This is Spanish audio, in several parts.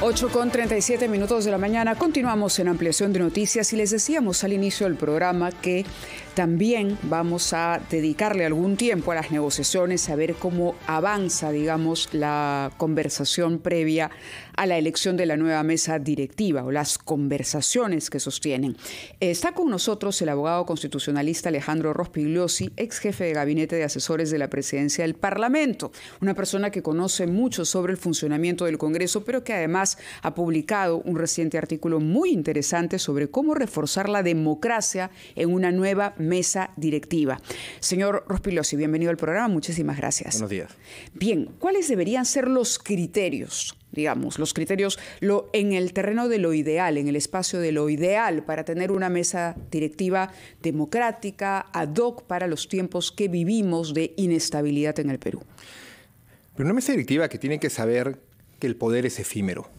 8 con 37 minutos de la mañana. Continuamos en ampliación de noticias y les decíamos al inicio del programa que también vamos a dedicarle algún tiempo a las negociaciones, a ver cómo avanza, digamos, la conversación previa a la elección de la nueva mesa directiva o las conversaciones que sostienen. Está con nosotros el abogado constitucionalista Alejandro Rospigliosi, ex jefe de gabinete de asesores de la presidencia del Parlamento, una persona que conoce mucho sobre el funcionamiento del Congreso, pero que además ha publicado un reciente artículo muy interesante sobre cómo reforzar la democracia en una nueva mesa mesa directiva. Señor Rospilosi, bienvenido al programa, muchísimas gracias. Buenos días. Bien, ¿cuáles deberían ser los criterios? digamos, los criterios lo, en el terreno de lo ideal, en el espacio de lo ideal para tener una mesa directiva democrática, ad hoc para los tiempos que vivimos de inestabilidad en el Perú. Pero una mesa directiva que tiene que saber que el poder es efímero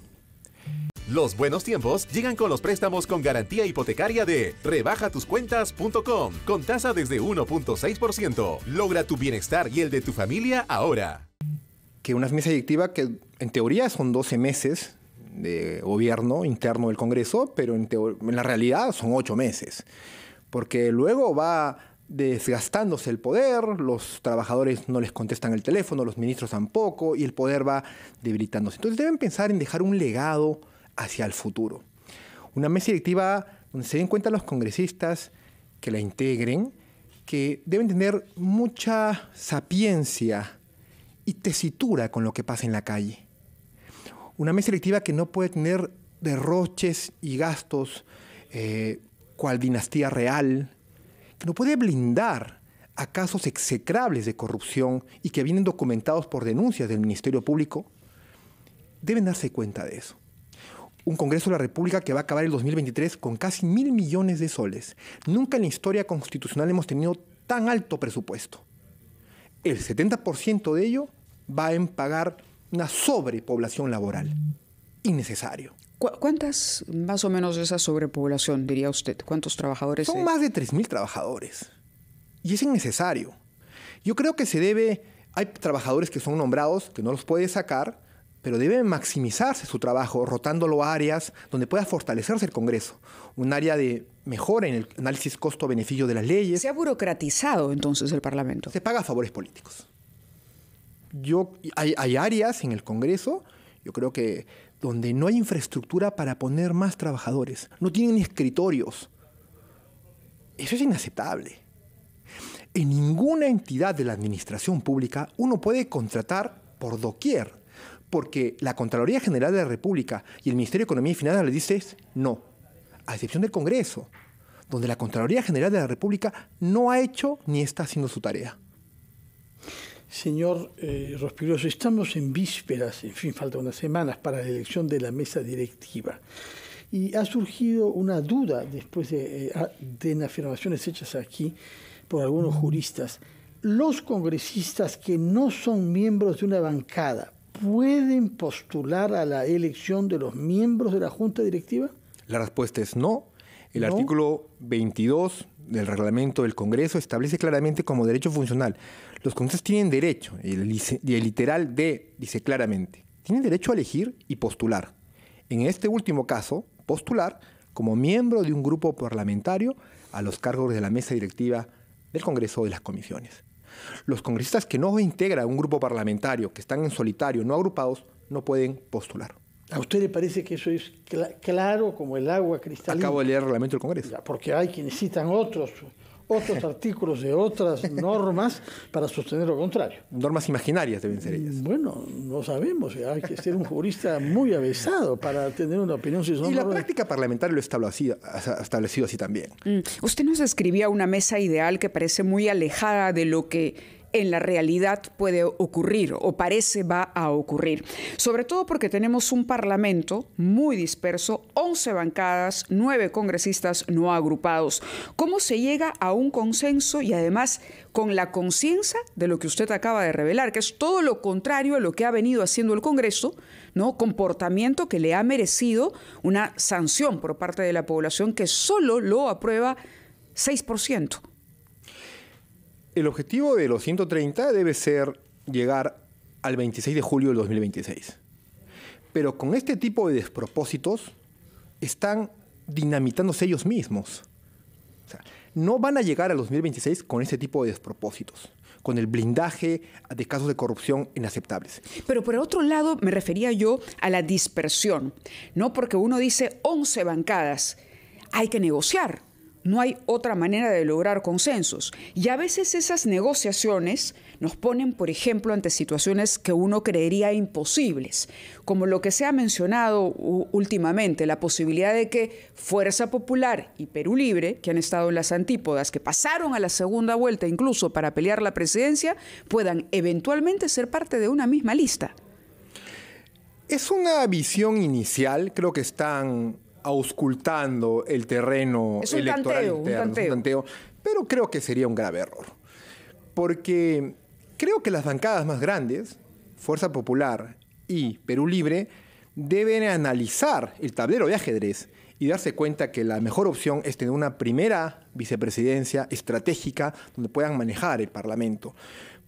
los buenos tiempos llegan con los préstamos con garantía hipotecaria de rebajatuscuentas.com con tasa desde 1.6%. Logra tu bienestar y el de tu familia ahora. Que una mesa directiva que en teoría son 12 meses de gobierno interno del Congreso, pero en, en la realidad son 8 meses. Porque luego va desgastándose el poder, los trabajadores no les contestan el teléfono, los ministros tampoco, y el poder va debilitándose. Entonces deben pensar en dejar un legado hacia el futuro. Una mesa directiva donde se den cuenta los congresistas que la integren, que deben tener mucha sapiencia y tesitura con lo que pasa en la calle. Una mesa directiva que no puede tener derroches y gastos eh, cual dinastía real, que no puede blindar a casos execrables de corrupción y que vienen documentados por denuncias del Ministerio Público, deben darse cuenta de eso un Congreso de la República que va a acabar el 2023 con casi mil millones de soles. Nunca en la historia constitucional hemos tenido tan alto presupuesto. El 70% de ello va en pagar una sobrepoblación laboral. Innecesario. ¿Cuántas más o menos de esa sobrepoblación, diría usted? ¿Cuántos trabajadores? Son más de 3.000 trabajadores. Y es innecesario. Yo creo que se debe, hay trabajadores que son nombrados, que no los puede sacar, pero debe maximizarse su trabajo rotándolo a áreas donde pueda fortalecerse el Congreso, un área de mejora en el análisis costo-beneficio de las leyes. Se ha burocratizado entonces el Parlamento. Se paga favores políticos. Yo, hay áreas en el Congreso, yo creo que donde no hay infraestructura para poner más trabajadores, no tienen escritorios. Eso es inaceptable. En ninguna entidad de la administración pública uno puede contratar por doquier porque la Contraloría General de la República y el Ministerio de Economía y Finanzas le dicen no, a excepción del Congreso, donde la Contraloría General de la República no ha hecho ni está haciendo su tarea. Señor eh, estamos en vísperas, en fin, falta unas semanas para la elección de la mesa directiva. Y ha surgido una duda después de, eh, ah, de afirmaciones hechas aquí por algunos juristas. Los congresistas que no son miembros de una bancada pueden postular a la elección de los miembros de la Junta Directiva? La respuesta es no. El artículo 22 del reglamento del Congreso establece claramente como derecho funcional. Los congresistas tienen derecho, y el, el literal D dice claramente, tienen derecho a elegir y postular. En este último caso, postular como miembro de un grupo parlamentario a los cargos de la mesa directiva del Congreso o de las comisiones. Los congresistas que no integran un grupo parlamentario, que están en solitario, no agrupados, no pueden postular. ¿A usted le parece que eso es claro como el agua cristalina? Acabo de leer el reglamento del Congreso. porque hay quienes citan otros otros artículos de otras normas para sostener lo contrario. Normas imaginarias deben ser ellas. Bueno, no sabemos. Hay que ser un jurista muy avesado para tener una opinión. y la práctica parlamentaria lo ha establecido así también. Mm, usted nos describía una mesa ideal que parece muy alejada de lo que en la realidad puede ocurrir o parece va a ocurrir. Sobre todo porque tenemos un Parlamento muy disperso, 11 bancadas, 9 congresistas no agrupados. ¿Cómo se llega a un consenso y además con la conciencia de lo que usted acaba de revelar, que es todo lo contrario a lo que ha venido haciendo el Congreso, ¿no? comportamiento que le ha merecido una sanción por parte de la población que solo lo aprueba 6%? el objetivo de los 130 debe ser llegar al 26 de julio del 2026. Pero con este tipo de despropósitos están dinamitándose ellos mismos. no van a llegar al 2026 con este tipo de despropósitos con el blindaje de casos de corrupción inaceptables. Pero por otro lado me refería yo a la dispersión, ¿no? Porque uno dice 11 bancadas, hay que negociar. No hay otra manera de lograr consensos. Y a veces esas negociaciones nos ponen, por ejemplo, ante situaciones que uno creería imposibles, como lo que se ha mencionado últimamente, la posibilidad de que Fuerza Popular y Perú Libre, que han estado en las antípodas, que pasaron a la segunda vuelta incluso para pelear la presidencia, puedan eventualmente ser parte de una misma lista. Es una visión inicial, creo que están auscultando el terreno electoral interno, tanteo, pero creo que sería un grave error. Porque creo que las bancadas más grandes, Fuerza Popular y Perú Libre, deben analizar el tablero de ajedrez y darse cuenta que la mejor opción es tener una primera vicepresidencia estratégica donde puedan manejar el Parlamento.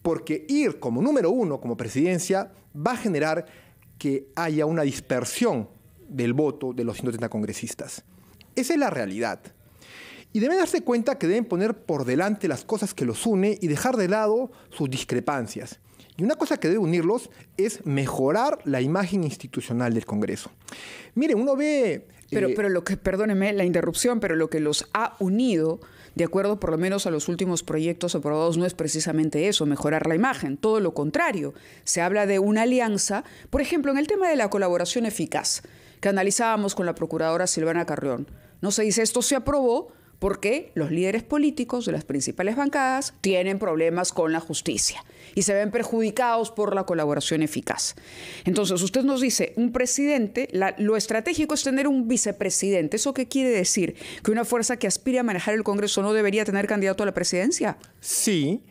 Porque ir como número uno, como presidencia, va a generar que haya una dispersión del voto de los 130 congresistas. Esa es la realidad. Y deben darse cuenta que deben poner por delante las cosas que los une y dejar de lado sus discrepancias. Y una cosa que debe unirlos es mejorar la imagen institucional del Congreso. Mire, uno ve... Pero, eh, pero lo que, perdóneme la interrupción, pero lo que los ha unido, de acuerdo por lo menos a los últimos proyectos aprobados, no es precisamente eso, mejorar la imagen, todo lo contrario. Se habla de una alianza, por ejemplo, en el tema de la colaboración eficaz que analizábamos con la procuradora Silvana Carrión. No se dice esto se aprobó porque los líderes políticos de las principales bancadas tienen problemas con la justicia y se ven perjudicados por la colaboración eficaz. Entonces, usted nos dice, un presidente, lo estratégico es tener un vicepresidente. ¿Eso qué quiere decir? ¿Que una fuerza que aspire a manejar el Congreso no debería tener candidato a la presidencia? Sí,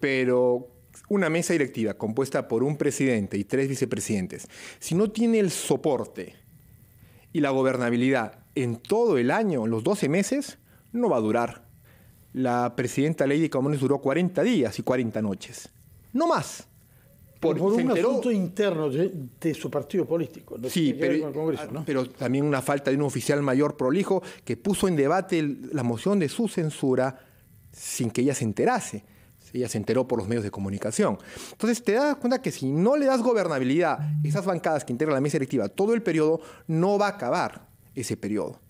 pero una mesa directiva compuesta por un presidente y tres vicepresidentes, si no tiene el soporte, y la gobernabilidad en todo el año, los 12 meses, no va a durar. La presidenta de Camones duró 40 días y 40 noches. No más. Por, un asunto interno de, su partido político. sí, pero, Congreso, pero, también una falta de un oficial mayor prolijo que puso en debate la moción de su censura sin que ella se enterase. Ella se enteró por los medios de comunicación. Entonces te das cuenta que si no le das gobernabilidad a esas bancadas que integran la mesa directiva todo el periodo, no va a acabar ese periodo.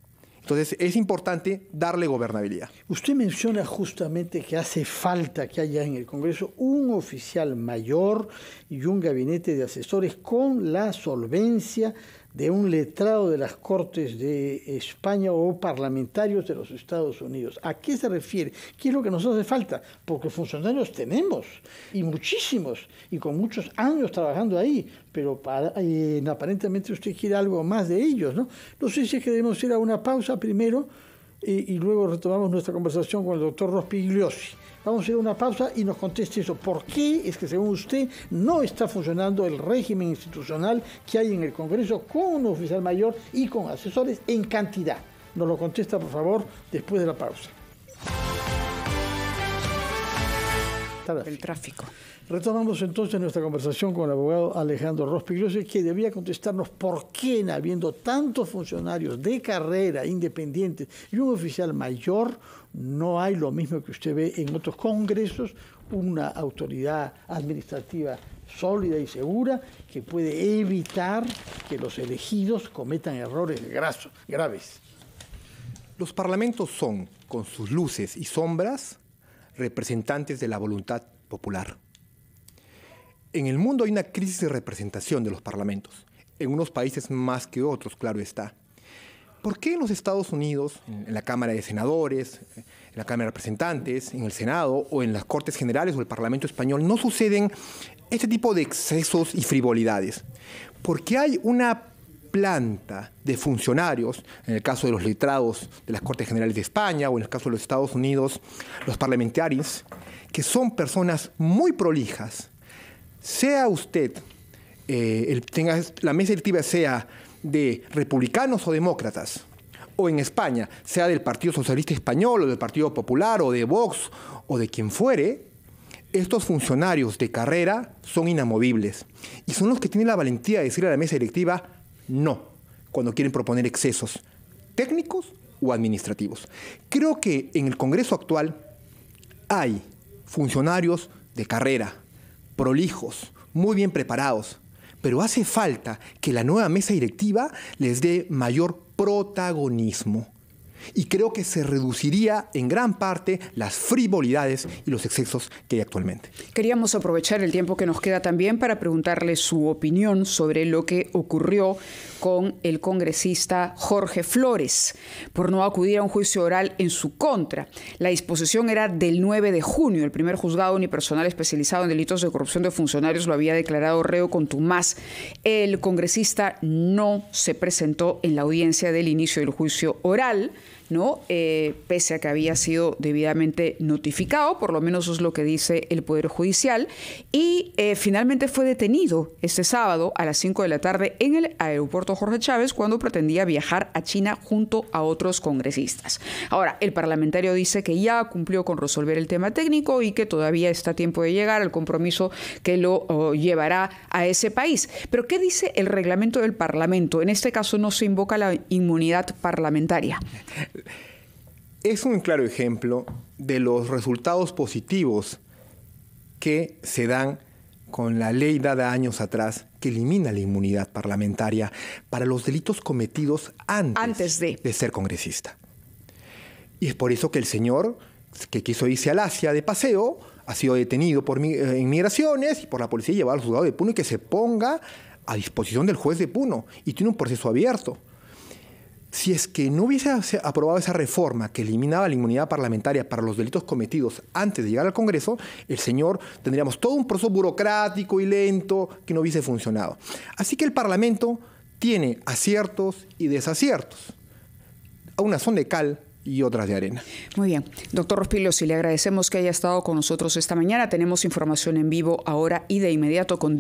Entonces es importante darle gobernabilidad. Usted menciona justamente que hace falta que haya en el Congreso un oficial mayor y un gabinete de asesores con la solvencia de un letrado de las Cortes de España o parlamentarios de los Estados Unidos. ¿A qué se refiere? ¿Qué es lo que nos hace falta? Porque funcionarios tenemos, y muchísimos, y con muchos años trabajando ahí, pero eh, aparentemente usted quiere algo más de ellos, ¿no? No sé si es que debemos ir a una pausa primero y, eh, y luego retomamos nuestra conversación con el doctor Rospigliosi. Vamos a ir a una pausa y nos conteste eso. ¿Por qué es que según usted no está funcionando el régimen institucional que hay en el Congreso con un oficial mayor y con asesores en cantidad? Nos lo contesta, por favor, después de la pausa. El tráfico. Retomamos entonces nuestra conversación con el abogado Alejandro Rospigliosi, que debía contestarnos por qué, habiendo tantos funcionarios de carrera independientes y un oficial mayor, no hay lo mismo que usted ve en otros congresos, una autoridad administrativa sólida y segura que puede evitar que los elegidos cometan errores graves. Los parlamentos son, con sus luces y sombras, representantes de la voluntad popular. En el mundo hay una crisis de representación de los parlamentos, en unos países más que otros, claro está. ¿Por qué en los Estados Unidos, en la Cámara de Senadores, en la Cámara de Representantes, en el Senado o en las Cortes Generales o el Parlamento Español no suceden este tipo de excesos y frivolidades? Porque hay una planta de funcionarios, en el caso de los letrados de las Cortes Generales de España o en el caso de los Estados Unidos, los parlamentarios, que son personas muy prolijas, sea usted, eh, tenga, la mesa directiva sea de republicanos o demócratas, o en España, sea del Partido Socialista Español o del Partido Popular o de Vox o de quien fuere, estos funcionarios de carrera son inamovibles y son los que tienen la valentía de decirle a la mesa directiva, no cuando quieren proponer excesos técnicos o administrativos. Creo que en el Congreso actual hay funcionarios de carrera, prolijos, muy bien preparados, pero hace falta que la nueva mesa directiva les dé mayor protagonismo y creo que se reduciría en gran parte las frivolidades y los excesos que hay actualmente. Queríamos aprovechar el tiempo que nos queda también para preguntarle su opinión sobre lo que ocurrió con el congresista Jorge Flores por no acudir a un juicio oral en su contra. La disposición era del 9 de junio. El primer juzgado unipersonal especializado en delitos de corrupción de funcionarios lo había declarado reo contumaz. El congresista no se presentó en la audiencia del inicio del juicio oral. ¿no? Eh, pese a que había sido debidamente notificado, por lo menos es lo que dice el Poder Judicial, y eh, finalmente fue detenido este sábado a las 5 de la tarde en el aeropuerto Jorge Chávez cuando pretendía viajar a China junto a otros congresistas. Ahora, el parlamentario dice que ya cumplió con resolver el tema técnico y que todavía está a tiempo de llegar al compromiso que lo llevará a ese país. Pero ¿qué dice el reglamento del Parlamento? En este caso no se invoca la inmunidad parlamentaria es un claro ejemplo de los resultados positivos que se dan con la ley dada años atrás que elimina la inmunidad parlamentaria para los delitos cometidos antes, de. ser congresista. Y es por eso que el señor que quiso irse al Asia de paseo ha sido detenido por eh, inmigraciones y por la policía llevado al juzgado de Puno y que se ponga a disposición del juez de Puno y tiene un proceso abierto si es que no hubiese aprobado esa reforma que eliminaba la inmunidad parlamentaria para los delitos cometidos antes de llegar al Congreso, el señor tendríamos todo un proceso burocrático y lento que no hubiese funcionado. Así que el Parlamento tiene aciertos y desaciertos. Unas son de cal, y otras de arena. Muy bien. Doctor Rospilos, si le agradecemos que haya estado con nosotros esta mañana. Tenemos información en vivo ahora y de inmediato con